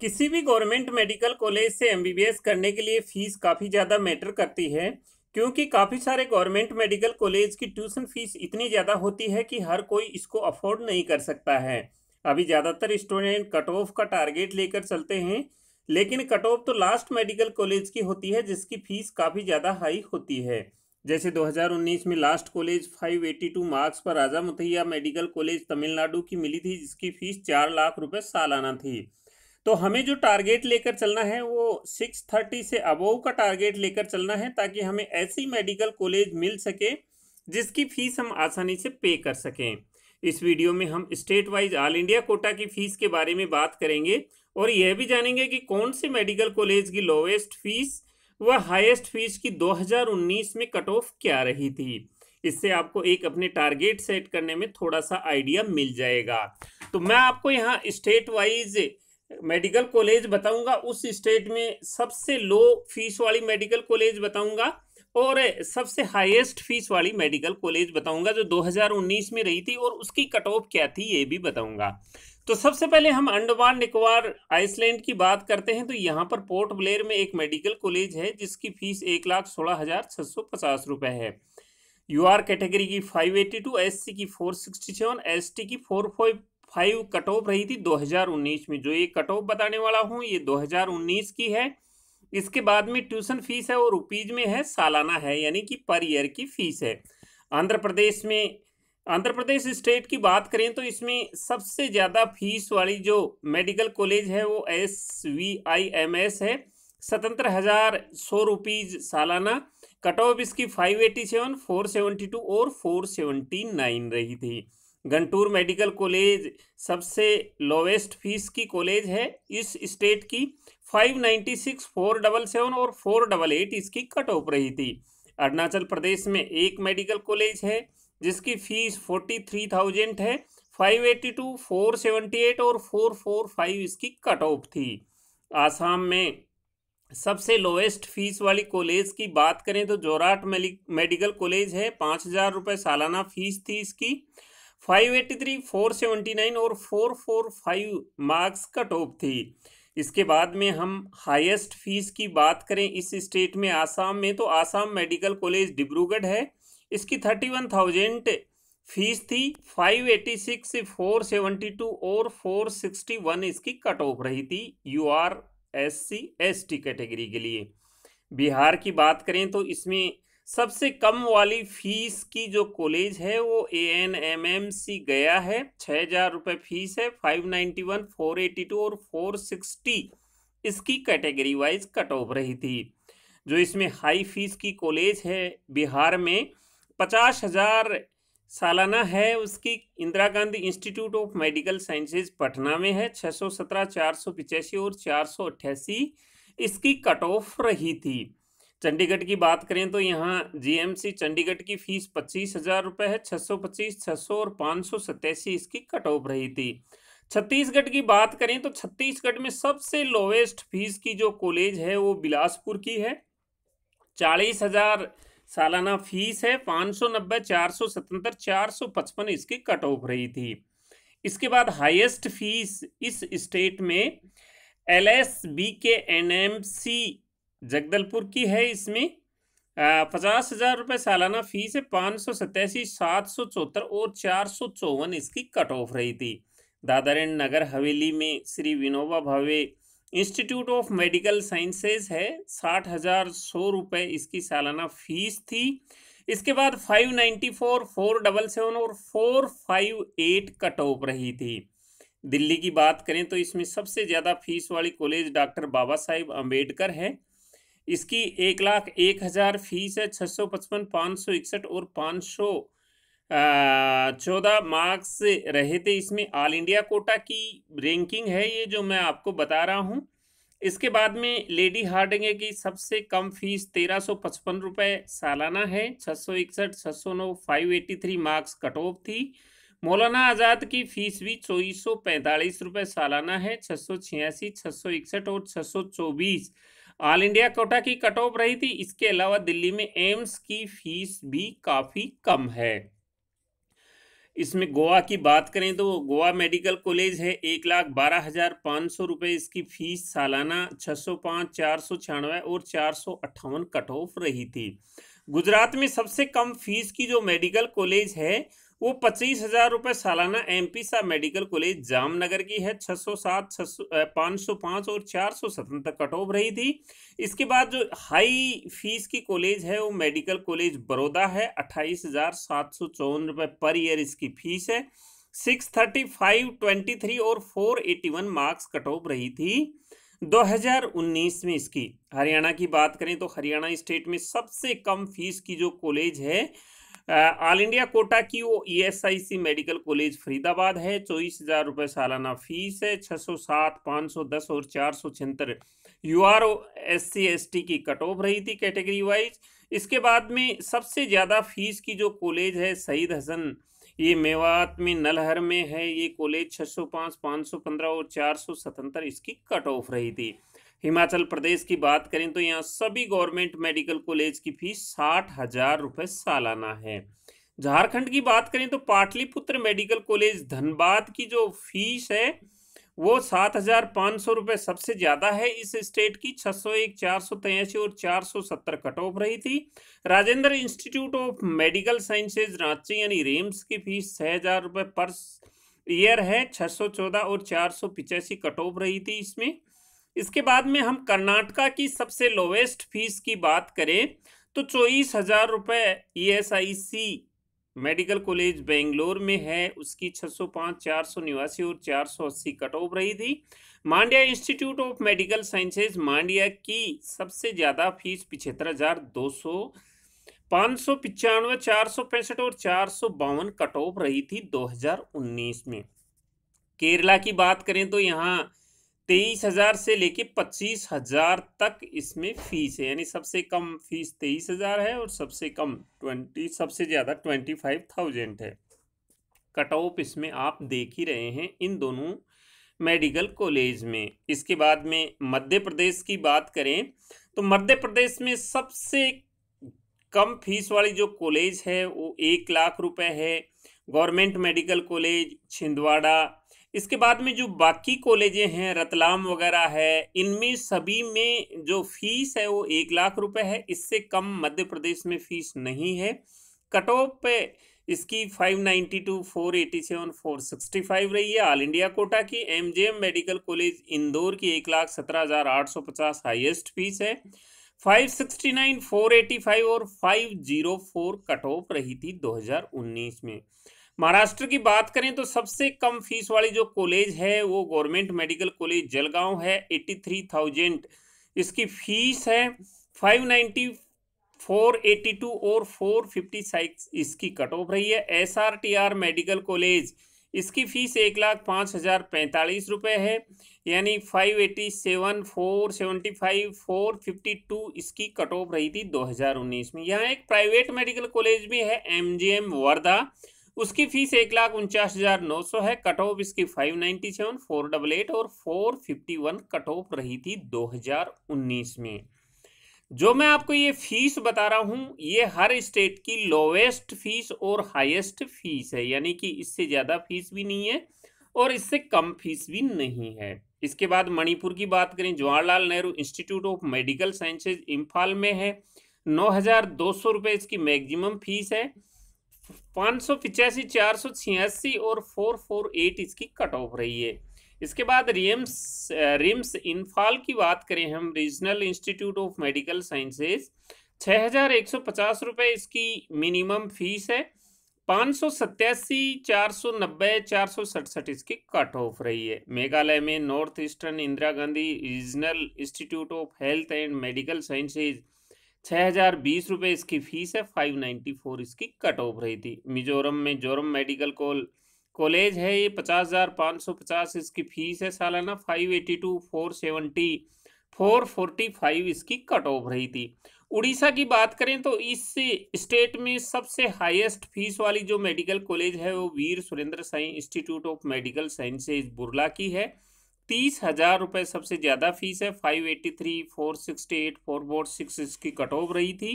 किसी भी government medical college से एमबीबीएस करने के लिए फ़ीस काफ़ी ज़्यादा मैटर करती है क्योंकि काफ़ी सारे गवर्नमेंट मेडिकल कॉलेज की ट्यूशन फीस इतनी ज़्यादा होती है कि हर कोई इसको अफोर्ड नहीं कर सकता है अभी ज़्यादातर स्टूडेंट कट ऑफ का टारगेट लेकर चलते हैं लेकिन कट ऑफ तो लास्ट मेडिकल कॉलेज की होती है जिसकी फ़ीस काफ़ी ज़्यादा हाई होती है जैसे 2019 में लास्ट कॉलेज 582 मार्क्स पर राजा मुथैया मेडिकल कॉलेज तमिलनाडु की मिली थी जिसकी फ़ीस चार लाख रुपए सालाना थी तो हमें जो टारगेट लेकर चलना है वो 630 से अबोव का टारगेट लेकर चलना है ताकि हमें ऐसी मेडिकल कॉलेज मिल सके जिसकी फ़ीस हम आसानी से पे कर सकें इस वीडियो में हम state wise all India quota की फ़ीस के बारे में बात करेंगे और यह भी जानेंगे कि कौन से मेडिकल कॉलेज की लोवेस्ट फ़ीस व हाइस्ट फीस की 2019 में कट ऑफ क्या रही थी इससे आपको एक अपने टारगेट सेट करने में थोड़ा सा आइडिया मिल जाएगा तो मैं आपको यहाँ स्टेट वाइज मेडिकल कॉलेज बताऊंगा उस स्टेट में सबसे लो फीस वाली मेडिकल कॉलेज बताऊंगा और सबसे हाईएस्ट फीस वाली मेडिकल कॉलेज बताऊंगा जो 2019 में रही थी और उसकी कट ऑफ क्या थी ये भी बताऊंगा तो सबसे पहले हम अंडमान निकोबार आइसलैंड की बात करते हैं तो यहाँ पर पोर्ट ब्लेयर में एक मेडिकल कॉलेज है जिसकी फीस एक लाख सोलह हज़ार छः सौ पचास रुपये है यू आर कैटेगरी की five eighty two S C की four sixty seven S T की four five five cut off रही थी 2019 में जो ये कट ऑफ बताने वाला हूँ ये 2019 की है इसके बाद में ट्यूशन फीस है वो रुपीज में है सालाना है यानी कि पर ईयर की फीस है आंध्र प्रदेश में आंध्र प्रदेश स्टेट की बात करें तो इसमें सबसे ज़्यादा फीस वाली जो मेडिकल कॉलेज है वो S V I M S है सतहत्तर हज़ार सौ रुपीज़ सालाना कट ऑफ इसकी five eighty seven four seventy two और फोर सेवेंटी नाइन रही थी गंटूर मेडिकल कॉलेज सबसे लोवेस्ट फीस की कॉलेज है इस स्टेट की five ninety six four double seven और फोर डबल एट इसकी कट ऑफ रही थी अरुणाचल प्रदेश में एक मेडिकल कॉलेज है जिसकी फीस फोर्टी थ्री थाउजेंड है five eighty two four seventy eight और फोर फोर फाइव इसकी कट ऑफ थी आसाम में सबसे लोएस्ट फीस वाली कॉलेज की बात करें तो जोराट मेडिकल कॉलेज है पाँच हज़ार रुपये सालाना फीस थी इसकी 583, 479 और 445 मार्क्स कट ऑफ थी इसके बाद में हम हाईएस्ट फीस की बात करें इस स्टेट में आसाम में तो आसाम मेडिकल कॉलेज डिब्रूगढ़ है इसकी थर्टी वन थाउजेंड फीस थी five eighty six four seventy two और फोर सिक्सटी वन इसकी कट ऑफ रही थी U R S C S T category के लिए बिहार की बात करें तो इसमें सबसे कम वाली फीस की जो कॉलेज है वो A N M M C Gaya है छः हज़ार रुपये फीस है five ninety one four eighty two और फोर सिक्सटी इसकी कैटेगरी वाइज कट ऑफ रही थी जो इसमें हाई फीस की कॉलेज है बिहार में पचास हज़ार सालाना है उसकी Indira Gandhi institute of medical sciences Patna में है छः सौ सत्रह चार सौ पिचासी और चार सौ अट्ठासी इसकी कट ऑफ रही थी चंडीगढ़ की बात करें तो यहाँ जीएमसी चंडीगढ़ की फीस पच्चीस हजार रुपये है छः सौ पच्चीस छः सौ और पाँच सौ सत्तासी इसकी कट ऑफ रही थी छत्तीसगढ़ की बात करें तो छत्तीसगढ़ में सबसे लोवेस्ट फीस की जो कॉलेज है वो बिलासपुर की है चालीस हजार सालाना फीस है पाँच सौ नब्बे चार सौ सतहत्तर चार सौ पचपन इसकी कट ऑफ रही थी इसके बाद हाईएस्ट फीस इस स्टेट में L S B K N M C Jagdalpur की है इसमें पचास हज़ार रुपये सालाना फ़ीस है पाँच सौ सतासी सात सौ चौहत्तर और चार सौ चौवन इसकी कट ऑफ रही थी एंड नगर हवेली में श्री विनोबा भावे इंस्टीट्यूट ऑफ मेडिकल साइंसेज है साठ हज़ार सौ रुपये इसकी सालाना फ़ीस थी इसके बाद five ninety four four double seven और four five eight cut off रही थी दिल्ली की बात करें तो इसमें सबसे ज़्यादा फीस वाली कॉलेज डॉक्टर बाबा साहेब अम्बेडकर है इसकी एक लाख एक हज़ार फीस है छः सौ पचपन पाँच सौ इकसठ और पाँच सौ चौदह मार्क्स रहे थे इसमें ऑल इंडिया कोटा की रैंकिंग है ये जो मैं आपको बता रहा हूँ इसके बाद में लेडी हार्डिंगे की सबसे कम फीस तेरह सौ पचपन रुपये सालाना है छः सौ इकसठ छः सौ नौ five eighty three marks cut off थी मौलाना आज़ाद की फ़ीस भी चौबीस सौ पैंतालीस रुपये सालाना है छः सौ छियासी छः सौ इकसठ और छः सौ चौबीस ऑल इंडिया कोटा की कट ऑफ रही थी इसके अलावा दिल्ली में एम्स की फीस भी काफ़ी कम है इसमें गोवा की बात करें तो गोवा मेडिकल कॉलेज है एक लाख बारह हज़ार पाँच सौ रुपये इसकी फीस सालाना छः सौ पाँच चार सौ छियानवे और चार सौ अट्ठावन कट ऑफ रही थी गुजरात में सबसे कम फीस की जो मेडिकल कॉलेज है वो पच्चीस हजार रुपये सालाना M P Shah medical college Jamnagar की है 607, पाँच और चार सौ सतहत्तर कट ऑफ रही थी इसके बाद जो हाई फीस की कॉलेज है वो मेडिकल कॉलेज बड़ौदा है अट्ठाईस हजार सात सौ चौवन रुपये पर ईयर इसकी फीस है six thirty five twenty three और four eighty one marks cut off रही थी 2019 में इसकी हरियाणा की बात करें तो हरियाणा स्टेट में सबसे कम फीस की जो कॉलेज है ऑल इंडिया कोटा की वो ईएसआईसी मेडिकल कॉलेज फरीदाबाद है चौबीस हजार रुपये सालाना फीस है छः सौ सात पाँच सौ दस और चार सौ छिहत्तर U R O S C S T की कट ऑफ रही थी कैटेगरी वाइज इसके बाद में सबसे ज़्यादा फीस की जो कॉलेज है सईद हसन ये मेवात में नलहर में है ये कॉलेज छः सौ पाँच पाँच सौ पंद्रह और चार सौ सतहत्तर इसकी कट ऑफ रही थी हिमाचल प्रदेश की बात करें तो यहाँ सभी गवर्नमेंट मेडिकल कॉलेज की फीस साठ हजार रुपये सालाना है झारखंड की बात करें तो पाटलिपुत्र मेडिकल कॉलेज धनबाद की जो फीस है वो सात हजार पाँच सौ रुपये सबसे ज़्यादा है इस स्टेट की छः सौ एक चार सौ तेयासी और चार सौ सत्तर कट ऑफ रही थी Rajendra institute of medical sciences Ranchi यानी रेम्स की फीस छः हज़ार रुपये पर ईयर है छः सौ चौदह और चार सौ पिचासी कट ऑफ रही थी इसमें इसके बाद में हम कर्नाटका की सबसे लोवेस्ट फीस की बात करें तो चौबीस हज़ार रुपये E S I C medical college Bangalore में है उसकी 605, निवासी और 480 कट ऑफ रही थी Mandya institute of medical sciences Mandya की सबसे ज़्यादा फीस पिछहत्तर हज़ार दो सौ पाँच सौ पचानवे चार सौ पैंसठ और चार सौ बावन कट ऑफ रही थी 2019 में केरला की बात करें तो यहाँ तेईस हज़ार से लेके पच्चीस हज़ार तक इसमें फ़ीस है यानी सबसे कम फ़ीस तेईस हज़ार है और सबसे कम ट्वेंटी सबसे ज़्यादा ट्वेंटी फाइव थाउजेंड है कट ऑफ इसमें आप देख ही रहे हैं इन दोनों मेडिकल कॉलेज में इसके बाद में मध्य प्रदेश की बात करें तो मध्य प्रदेश में सबसे कम फीस वाली जो कॉलेज है वो एक लाख रुपए है गवर्नमेंट मेडिकल कॉलेज छिंदवाड़ा इसके बाद में जो बाकी कॉलेजें हैं रतलाम वगैरह है इनमें सभी में जो फीस है वो एक लाख रुपए है इससे कम मध्य प्रदेश में फीस नहीं है कट ऑफ पे इसकी 592, 487, 465 रही है ऑल इंडिया कोटा की एमजेएम मेडिकल कॉलेज इंदौर की एक लाख सत्रह हज़ार आठ सौ पचास हाइएस्ट फीस है 569, 485 और 504 कट ऑफ रही थी 2019 में महाराष्ट्र की बात करें तो सबसे कम फीस वाली जो कॉलेज है वो गवर्नमेंट मेडिकल कॉलेज जलगांव है एट्टी थ्री थाउजेंड इसकी फीस है five ninety four eighty two और फोर फिफ्टी साइक्स इसकी कट ऑफ रही है S R T R medical college इसकी फीस एक लाख पाँच हज़ार पैंतालीस रुपये है यानी five eighty seven four seventy five four fifty two इसकी कट ऑफ रही थी दो हज़ार उन्नीस में यहाँ एक प्राइवेट मेडिकल कॉलेज भी है एम जी एम वर्धा उसकी फीस एक लाख उनचास हजार नौ सौ है कट ऑफ इसकी five ninety seven four double eight और four fifty one cut off रही थी दो हजार उन्नीस में जो मैं आपको ये फीस बता रहा हूँ ये हर स्टेट की लोवेस्ट फीस और हाईएस्ट फीस है यानी कि इससे ज़्यादा फीस भी नहीं है और इससे कम फीस भी नहीं है इसके बाद मणिपुर की बात करें Jawaharlal Nehru institute of medical sciences Imphal में है नौ हज़ार दो सौ रुपये इसकी मैक्सिमम फीस है पाँच सौ पिचासी चार सौ छियासी और फोर फोर एट इसकी कट ऑफ रही है इसके बाद रिम्स रिम्स इन्फाल की बात करें हम regional institute of medical sciences छः हज़ार एक सौ पचास रुपये इसकी मिनिमम फीस है पाँच सौ सत्तासी चार सौ नब्बे चार सौ सड़सठ इसकी कट ऑफ रही है मेघालय में north eastern Indira Gandhi regional institute of health and medical sciences छः हज़ार बीस रुपये इसकी फ़ीस है फाइव नाइन्टी फोर इसकी कट ऑफ रही थी मिजोरम में जोरम मेडिकल कॉल कॉलेज है ये पचास हज़ार पाँच सौ पचास इसकी फ़ीस है सालाना five eighty two four seventy four forty five इसकी कट ऑफ रही थी उड़ीसा की बात करें तो इस स्टेट में सबसे हाईएस्ट फीस वाली जो मेडिकल कॉलेज है वो Veer Surendra Sai institute of medical sciences Burla की है तीस हजार रुपये सबसे ज़्यादा फीस है five eighty three four sixty eight four four six इसकी कट ऑफ रही थी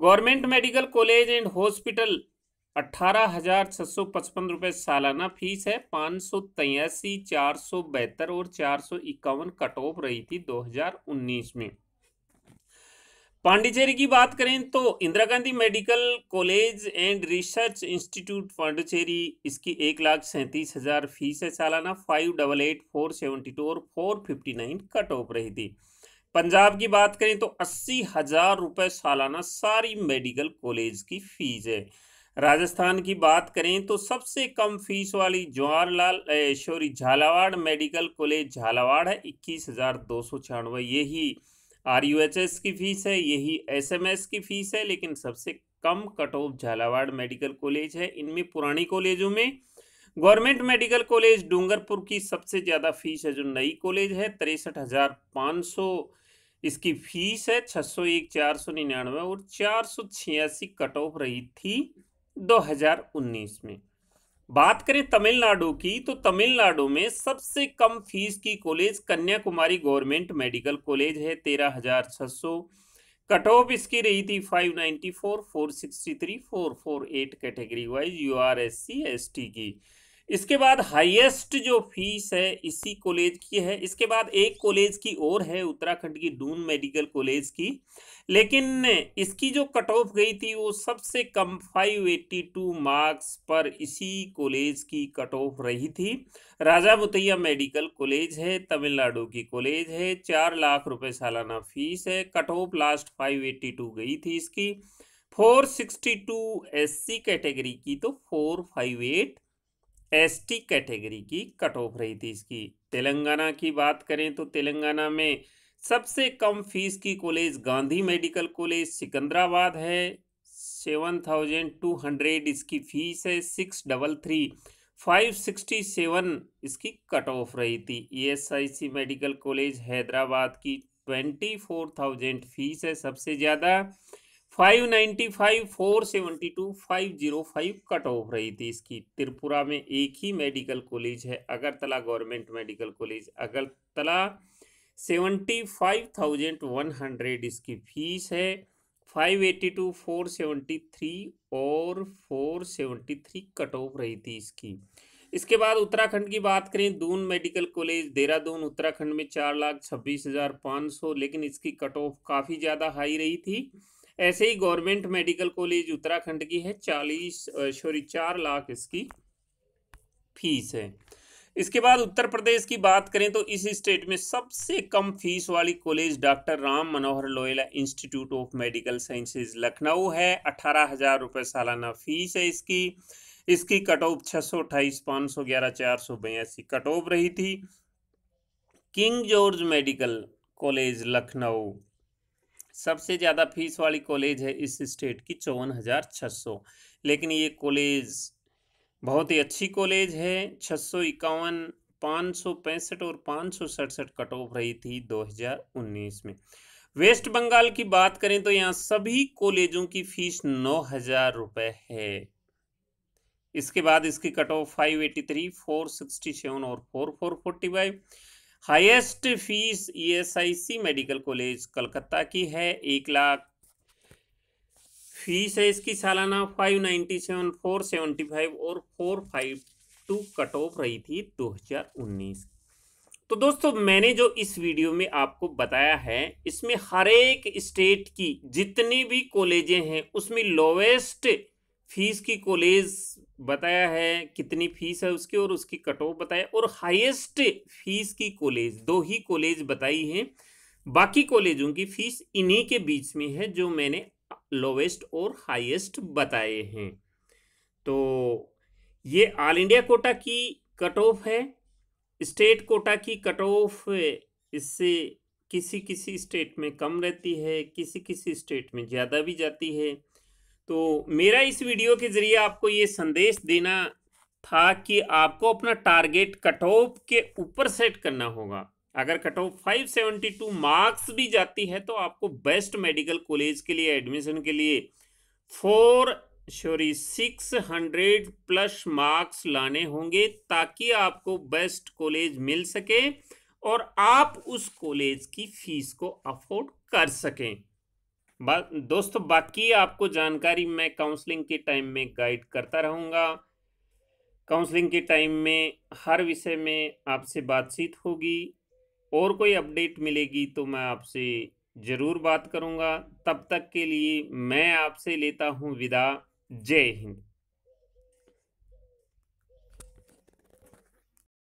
government medical college and hospital अट्ठारह हजार छः सौ पचपन रुपये सालाना फीस है पाँच सौ तेयासी चार सौ बहत्तर और चार सौ इक्यावन कट ऑफ रही थी दो हजार उन्नीस में पांडिचेरी की बात करें तो Indira Gandhi medical college and research institute Pondicherry इसकी एक लाख सैंतीस हज़ार फीस है सालाना five double eight four seventy two और four fifty nine cut off रही थी पंजाब की बात करें तो अस्सी हज़ार रुपये सालाना सारी मेडिकल कॉलेज की फ़ीस है राजस्थान की बात करें तो सबसे कम फीस वाली Jawaharlal sorry Jhalawar medical college Jhalawar है इक्कीस हज़ार दो सौ छियानवे यही आर यू एच एस की फ़ीस है यही एस एम एस की फ़ीस है लेकिन सबसे कम cut off Jhalawar medical college है इनमें पुरानी कॉलेजों में गवर्नमेंट मेडिकल कॉलेज डूंगरपुर की सबसे ज़्यादा फीस है जो नई कॉलेज है तिरसठ हज़ार पाँच सौ इसकी फीस है छः सौ एक चार सौ निन्यानवे और चार सौ छियासी कट ऑफ रही थी दो हज़ार उन्नीस में बात करें तमिलनाडु की तो तमिलनाडु में सबसे कम फीस की college Kanyakumari government medical college है तेरह हजार छः सौ कट ऑफ इसकी रही थी five ninety four four sixty three four four eight category wise U R S C S T की इसके बाद हाईएस्ट जो फीस है इसी कॉलेज की है इसके बाद एक कॉलेज की और है उत्तराखंड की दून मेडिकल कॉलेज की लेकिन इसकी जो कट ऑफ गई थी वो सबसे कम 582 मार्क्स पर इसी कॉलेज की कट ऑफ रही थी राजा मुतैया मेडिकल कॉलेज है तमिलनाडु की कॉलेज है चार लाख रुपए सालाना फीस है कट ऑफ लास्ट 582 गई थी इसकी 462 एससी कैटेगरी की तो 458 एसटी कैटेगरी की कट ऑफ रही थी इसकी तेलंगाना की बात करें तो तेलंगाना में सबसे कम फीस की college Gandhi medical college Secunderabad है सेवन थाउजेंड टू हंड्रेड इसकी फीस है six double three five sixty seven इसकी कट ऑफ रही थी ESIC e medical college Hyderabad की ट्वेंटी फोर थाउजेंड फीस है सबसे ज़्यादा five ninety five four seventy two five zero five cut off रही थी इसकी त्रिपुरा में एक ही मेडिकल कॉलेज है Agartala government medical college Agartala seventy five thousand one hundred इसकी फीस है five eighty two four seventy three और four seventy three cut off रही थी इसकी इसके बाद उत्तराखंड की बात करें दून मेडिकल कॉलेज देहरादून उत्तराखंड में चार लाख छब्बीस हज़ार पाँच सौ लेकिन इसकी कट ऑफ काफ़ी ज़्यादा हाई रही थी ऐसे ही गवर्नमेंट मेडिकल कॉलेज उत्तराखंड की है चालीस सॉरी चार लाख इसकी फीस है इसके बाद उत्तर प्रदेश की बात करें तो इस स्टेट में सबसे कम फीस वाली college doctor Ram Manohar Lohia institute of medical sciences Lucknow है अठारह हज़ार रुपये सालाना फीस है इसकी इसकी कट ऑफ छः सौ अट्ठाईस पाँच सौ ग्यारह चार सौ बयासी कट ऑफ रही थी king George medical college Lucknow सबसे ज़्यादा फीस वाली कॉलेज है इस स्टेट की चौवन हज़ार छः सौ लेकिन ये कॉलेज बहुत ही अच्छी कॉलेज है छः सौ इक्यावन पाँच सौ पैंसठ और पाँच सौ सड़सठ कट ऑफ रही थी दो हज़ार उन्नीस में वेस्ट बंगाल की बात करें तो यहाँ सभी कॉलेजों की फीस नौ हज़ार रुपये है इसके बाद इसकी cut off five eighty three four sixty seven और four four forty five highest fees ESIC medical college Calcutta की है एक लाख फीस है इसकी सालाना five ninety seven four seventy five और four five two cut off रही थी दो हजार उन्नीस तो दोस्तों मैंने जो इस वीडियो में आपको बताया है इसमें हर एक स्टेट की जितनी भी कॉलेजें हैं उसमें लोवेस्ट फीस की कॉलेज बताया है कितनी फीस है उसकी और उसकी कट ऑफ बताया और हाईएस्ट फीस की कॉलेज दो ही कॉलेज बताई हैं बाकी कॉलेजों की फीस इन्हीं के बीच में है जो मैंने लोवेस्ट और हाईएस्ट बताए हैं तो ये ऑल इंडिया कोटा की कट ऑफ है स्टेट कोटा की कट ऑफ इससे किसी किसी स्टेट में कम रहती है किसी किसी स्टेट में ज़्यादा भी जाती है तो मेरा इस वीडियो के ज़रिए आपको ये संदेश देना था कि आपको अपना टारगेट कट ऑफ के ऊपर सेट करना होगा अगर कट ऑफ 572 मार्क्स भी जाती है तो आपको बेस्ट मेडिकल कॉलेज के लिए एडमिशन के लिए four sorry six hundred plus marks लाने होंगे ताकि आपको बेस्ट कॉलेज मिल सके और आप उस कॉलेज की फीस को अफोर्ड कर सकें बा, दोस्तों बाकी आपको जानकारी मैं काउंसलिंग के टाइम में गाइड करता रहूँगा काउंसलिंग के टाइम में हर विषय में आपसे बातचीत होगी और कोई अपडेट मिलेगी तो मैं आपसे ज़रूर बात करूँगा तब तक के लिए मैं आपसे लेता हूँ विदा जय हिंद